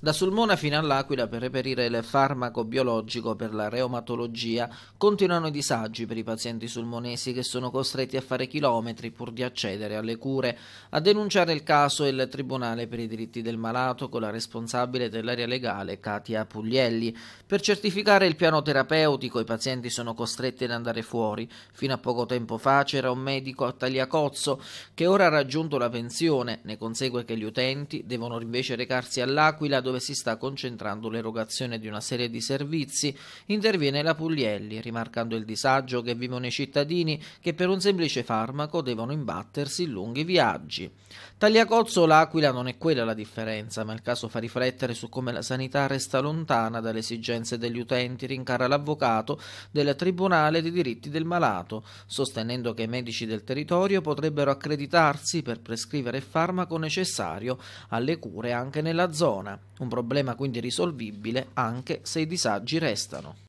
Da Sulmona fino all'Aquila per reperire il farmaco biologico per la reumatologia continuano i disagi per i pazienti sulmonesi che sono costretti a fare chilometri pur di accedere alle cure. A denunciare il caso è il Tribunale per i diritti del malato con la responsabile dell'area legale Katia Puglielli. Per certificare il piano terapeutico i pazienti sono costretti ad andare fuori. Fino a poco tempo fa c'era un medico a Tagliacozzo che ora ha raggiunto la pensione. Ne consegue che gli utenti devono invece recarsi all'Aquila dove si sta concentrando l'erogazione di una serie di servizi, interviene la Puglielli, rimarcando il disagio che vivono i cittadini che per un semplice farmaco devono imbattersi in lunghi viaggi. Tagliacozzo l'Aquila non è quella la differenza, ma il caso fa riflettere su come la sanità resta lontana dalle esigenze degli utenti, rincara l'avvocato del Tribunale dei diritti del malato, sostenendo che i medici del territorio potrebbero accreditarsi per prescrivere il farmaco necessario alle cure anche nella zona un problema quindi risolvibile anche se i disagi restano.